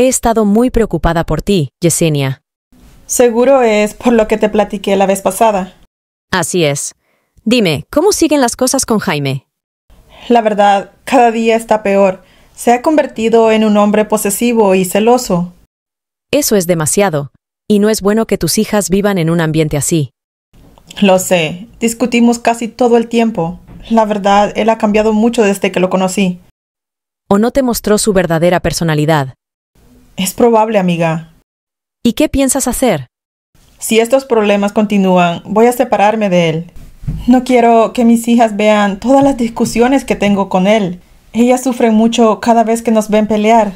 He estado muy preocupada por ti, Yesenia. Seguro es por lo que te platiqué la vez pasada. Así es. Dime, ¿cómo siguen las cosas con Jaime? La verdad, cada día está peor. Se ha convertido en un hombre posesivo y celoso. Eso es demasiado, y no es bueno que tus hijas vivan en un ambiente así. Lo sé, discutimos casi todo el tiempo. La verdad, él ha cambiado mucho desde que lo conocí. ¿O no te mostró su verdadera personalidad? Es probable, amiga. ¿Y qué piensas hacer? Si estos problemas continúan, voy a separarme de él. No quiero que mis hijas vean todas las discusiones que tengo con él. Ellas sufren mucho cada vez que nos ven pelear.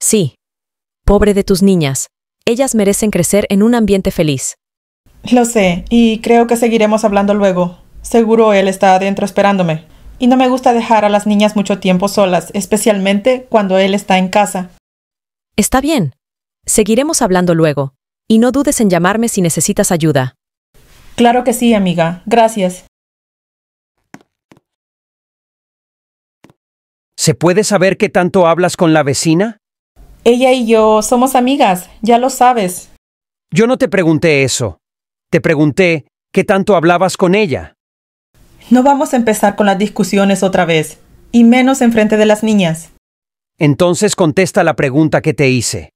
Sí. Pobre de tus niñas. Ellas merecen crecer en un ambiente feliz. Lo sé, y creo que seguiremos hablando luego. Seguro él está adentro esperándome. Y no me gusta dejar a las niñas mucho tiempo solas, especialmente cuando él está en casa. Está bien. Seguiremos hablando luego. Y no dudes en llamarme si necesitas ayuda. Claro que sí, amiga. Gracias. ¿Se puede saber qué tanto hablas con la vecina? Ella y yo somos amigas, ya lo sabes. Yo no te pregunté eso. Te pregunté qué tanto hablabas con ella. No vamos a empezar con las discusiones otra vez, y menos en frente de las niñas. Entonces contesta la pregunta que te hice.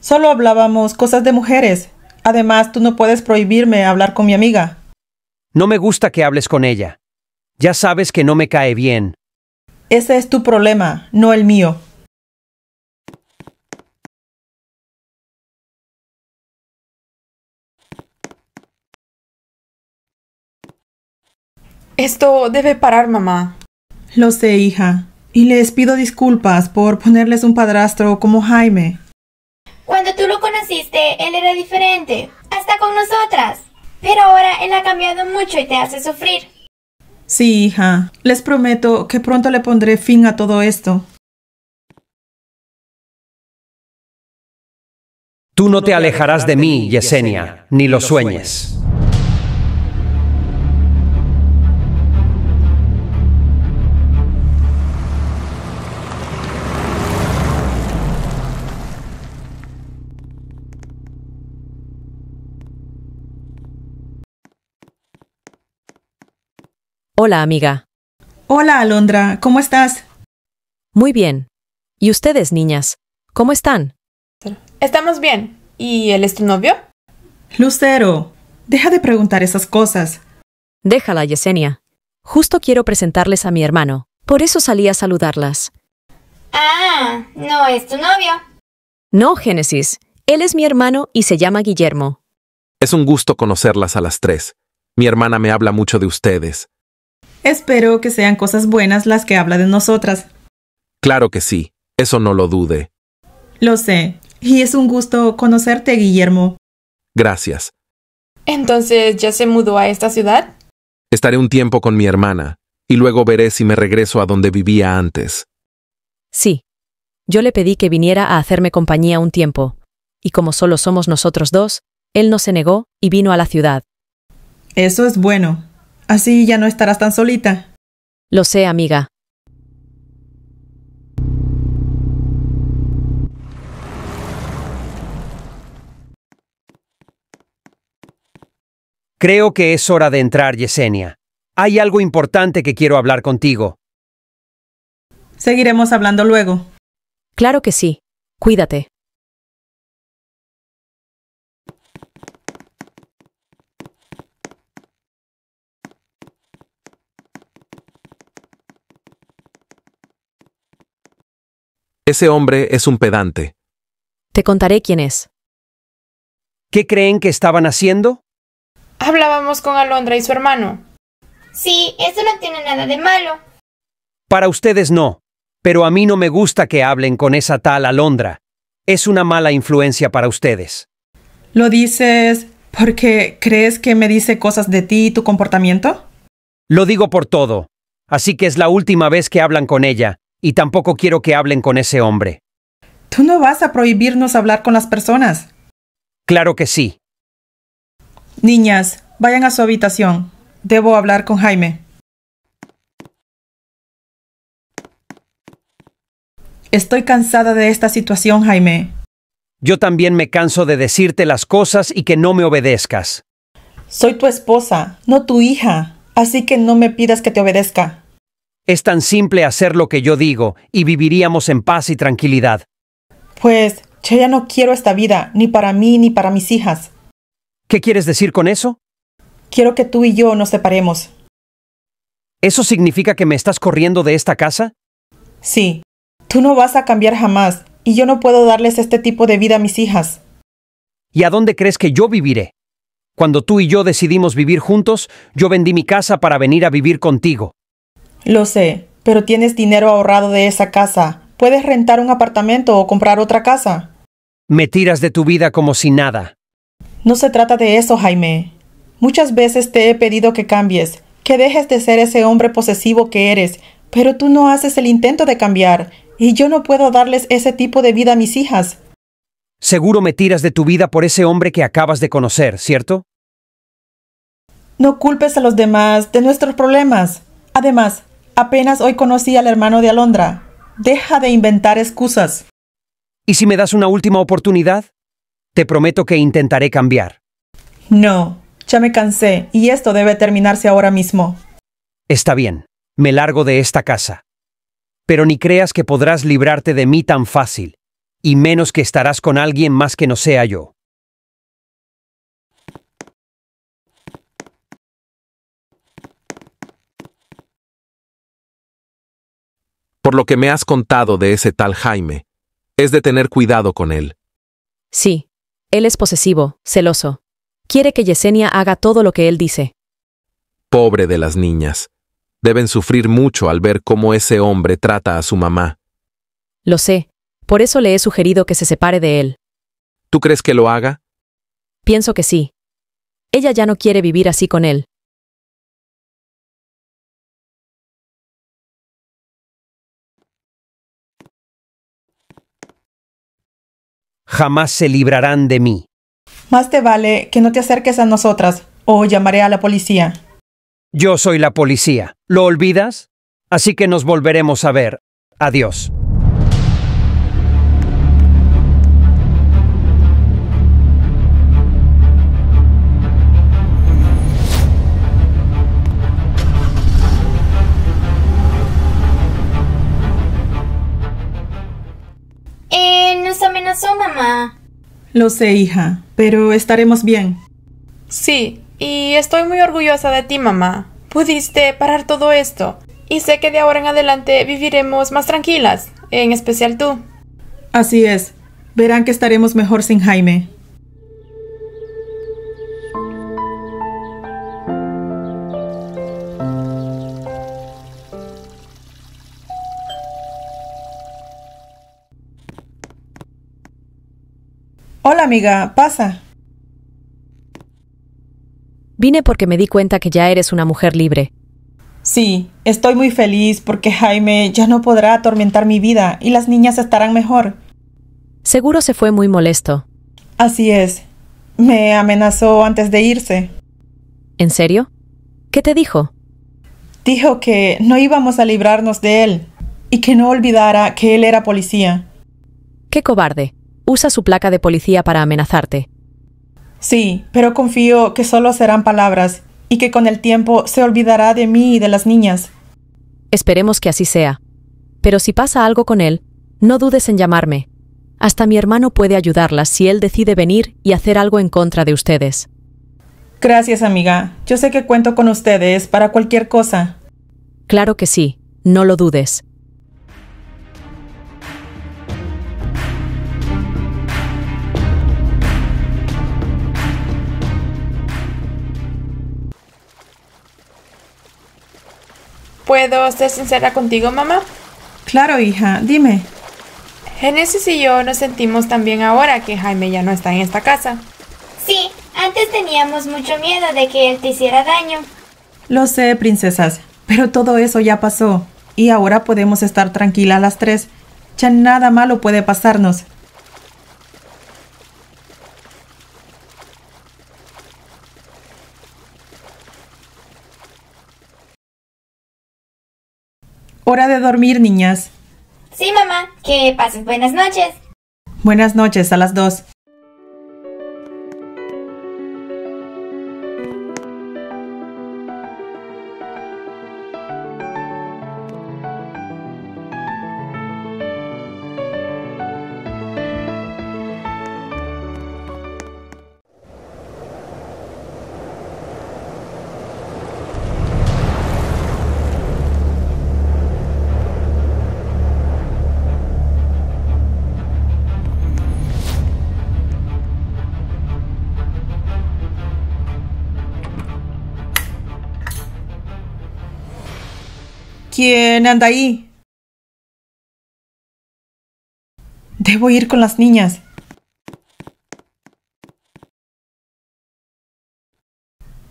Solo hablábamos cosas de mujeres. Además, tú no puedes prohibirme hablar con mi amiga. No me gusta que hables con ella. Ya sabes que no me cae bien. Ese es tu problema, no el mío. Esto debe parar, mamá. Lo sé, hija. Y les pido disculpas por ponerles un padrastro como Jaime. Cuando tú lo conociste, él era diferente, hasta con nosotras. Pero ahora él ha cambiado mucho y te hace sufrir. Sí, hija. Les prometo que pronto le pondré fin a todo esto. Tú no te alejarás de mí, Yesenia, ni lo sueñes. Hola, amiga. Hola, Alondra. ¿Cómo estás? Muy bien. ¿Y ustedes, niñas? ¿Cómo están? Estamos bien. ¿Y él es tu novio? Lucero, deja de preguntar esas cosas. Déjala, Yesenia. Justo quiero presentarles a mi hermano. Por eso salí a saludarlas. Ah, no es tu novio. No, Génesis. Él es mi hermano y se llama Guillermo. Es un gusto conocerlas a las tres. Mi hermana me habla mucho de ustedes. Espero que sean cosas buenas las que habla de nosotras. Claro que sí, eso no lo dude. Lo sé, y es un gusto conocerte, Guillermo. Gracias. Entonces, ¿ya se mudó a esta ciudad? Estaré un tiempo con mi hermana, y luego veré si me regreso a donde vivía antes. Sí. Yo le pedí que viniera a hacerme compañía un tiempo, y como solo somos nosotros dos, él no se negó y vino a la ciudad. Eso es bueno. Así ya no estarás tan solita. Lo sé, amiga. Creo que es hora de entrar, Yesenia. Hay algo importante que quiero hablar contigo. Seguiremos hablando luego. Claro que sí. Cuídate. Ese hombre es un pedante. Te contaré quién es. ¿Qué creen que estaban haciendo? Hablábamos con Alondra y su hermano. Sí, eso no tiene nada de malo. Para ustedes no, pero a mí no me gusta que hablen con esa tal Alondra. Es una mala influencia para ustedes. ¿Lo dices porque crees que me dice cosas de ti y tu comportamiento? Lo digo por todo, así que es la última vez que hablan con ella y tampoco quiero que hablen con ese hombre. Tú no vas a prohibirnos hablar con las personas. Claro que sí. Niñas, vayan a su habitación. Debo hablar con Jaime. Estoy cansada de esta situación, Jaime. Yo también me canso de decirte las cosas y que no me obedezcas. Soy tu esposa, no tu hija, así que no me pidas que te obedezca. Es tan simple hacer lo que yo digo y viviríamos en paz y tranquilidad. Pues yo ya no quiero esta vida, ni para mí ni para mis hijas. ¿Qué quieres decir con eso? Quiero que tú y yo nos separemos. ¿Eso significa que me estás corriendo de esta casa? Sí. Tú no vas a cambiar jamás, y yo no puedo darles este tipo de vida a mis hijas. ¿Y a dónde crees que yo viviré? Cuando tú y yo decidimos vivir juntos, yo vendí mi casa para venir a vivir contigo. Lo sé, pero tienes dinero ahorrado de esa casa. ¿Puedes rentar un apartamento o comprar otra casa? Me tiras de tu vida como si nada. No se trata de eso, Jaime. Muchas veces te he pedido que cambies, que dejes de ser ese hombre posesivo que eres, pero tú no haces el intento de cambiar, y yo no puedo darles ese tipo de vida a mis hijas. Seguro me tiras de tu vida por ese hombre que acabas de conocer, ¿cierto? No culpes a los demás de nuestros problemas. Además, Apenas hoy conocí al hermano de Alondra. Deja de inventar excusas. ¿Y si me das una última oportunidad? Te prometo que intentaré cambiar. No, ya me cansé y esto debe terminarse ahora mismo. Está bien, me largo de esta casa. Pero ni creas que podrás librarte de mí tan fácil, y menos que estarás con alguien más que no sea yo. Por lo que me has contado de ese tal Jaime, es de tener cuidado con él. Sí, él es posesivo, celoso. Quiere que Yesenia haga todo lo que él dice. Pobre de las niñas. Deben sufrir mucho al ver cómo ese hombre trata a su mamá. Lo sé, por eso le he sugerido que se separe de él. ¿Tú crees que lo haga? Pienso que sí. Ella ya no quiere vivir así con él. jamás se librarán de mí. Más te vale que no te acerques a nosotras, o llamaré a la policía. Yo soy la policía. ¿Lo olvidas? Así que nos volveremos a ver. Adiós. pasó, mamá? Lo sé, hija, pero estaremos bien. Sí, y estoy muy orgullosa de ti, mamá. Pudiste parar todo esto. Y sé que de ahora en adelante viviremos más tranquilas, en especial tú. Así es. Verán que estaremos mejor sin Jaime. Hola amiga, pasa. Vine porque me di cuenta que ya eres una mujer libre. Sí, estoy muy feliz porque Jaime ya no podrá atormentar mi vida y las niñas estarán mejor. Seguro se fue muy molesto. Así es. Me amenazó antes de irse. ¿En serio? ¿Qué te dijo? Dijo que no íbamos a librarnos de él y que no olvidara que él era policía. Qué cobarde usa su placa de policía para amenazarte. Sí, pero confío que solo serán palabras y que con el tiempo se olvidará de mí y de las niñas. Esperemos que así sea. Pero si pasa algo con él, no dudes en llamarme. Hasta mi hermano puede ayudarlas si él decide venir y hacer algo en contra de ustedes. Gracias, amiga. Yo sé que cuento con ustedes para cualquier cosa. Claro que sí, no lo dudes. ¿Puedo ser sincera contigo, mamá? Claro, hija, dime. Genesis y yo nos sentimos tan bien ahora que Jaime ya no está en esta casa. Sí, antes teníamos mucho miedo de que él te hiciera daño. Lo sé, princesas, pero todo eso ya pasó y ahora podemos estar tranquilas las tres. Ya nada malo puede pasarnos. Hora de dormir, niñas. Sí, mamá. Que pasen buenas noches. Buenas noches, a las dos. ¿Quién anda ahí? Debo ir con las niñas.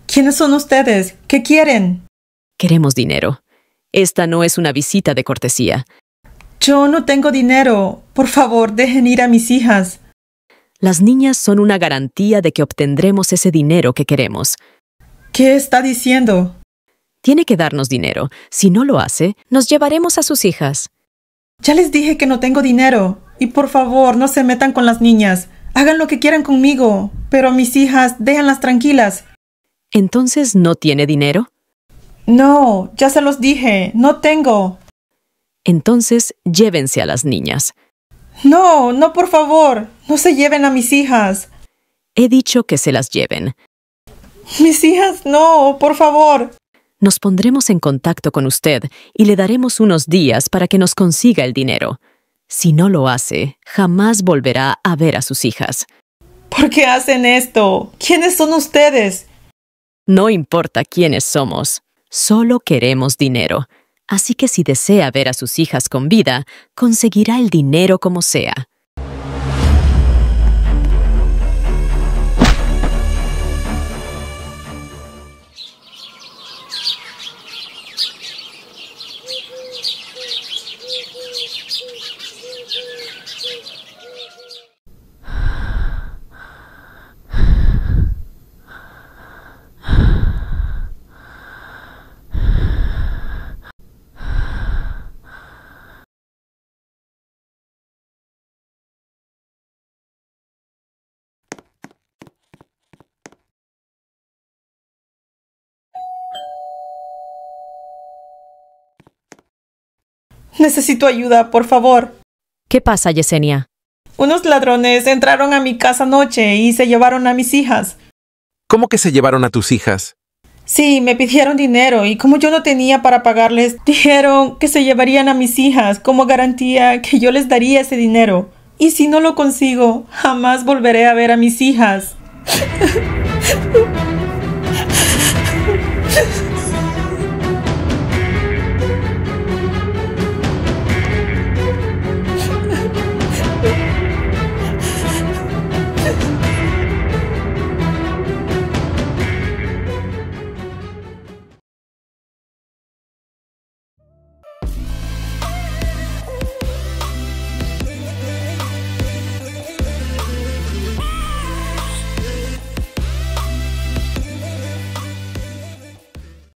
¿Quiénes son ustedes? ¿Qué quieren? Queremos dinero. Esta no es una visita de cortesía. Yo no tengo dinero. Por favor, dejen ir a mis hijas. Las niñas son una garantía de que obtendremos ese dinero que queremos. ¿Qué está diciendo? Tiene que darnos dinero. Si no lo hace, nos llevaremos a sus hijas. Ya les dije que no tengo dinero. Y por favor, no se metan con las niñas. Hagan lo que quieran conmigo. Pero mis hijas, déjenlas tranquilas. ¿Entonces no tiene dinero? No, ya se los dije. No tengo. Entonces, llévense a las niñas. No, no, por favor. No se lleven a mis hijas. He dicho que se las lleven. Mis hijas, no, por favor nos pondremos en contacto con usted y le daremos unos días para que nos consiga el dinero. Si no lo hace, jamás volverá a ver a sus hijas. ¿Por qué hacen esto? ¿Quiénes son ustedes? No importa quiénes somos, solo queremos dinero. Así que si desea ver a sus hijas con vida, conseguirá el dinero como sea. Necesito ayuda, por favor. ¿Qué pasa, Yesenia? Unos ladrones entraron a mi casa anoche y se llevaron a mis hijas. ¿Cómo que se llevaron a tus hijas? Sí, me pidieron dinero y como yo no tenía para pagarles, dijeron que se llevarían a mis hijas como garantía que yo les daría ese dinero. Y si no lo consigo, jamás volveré a ver a mis hijas.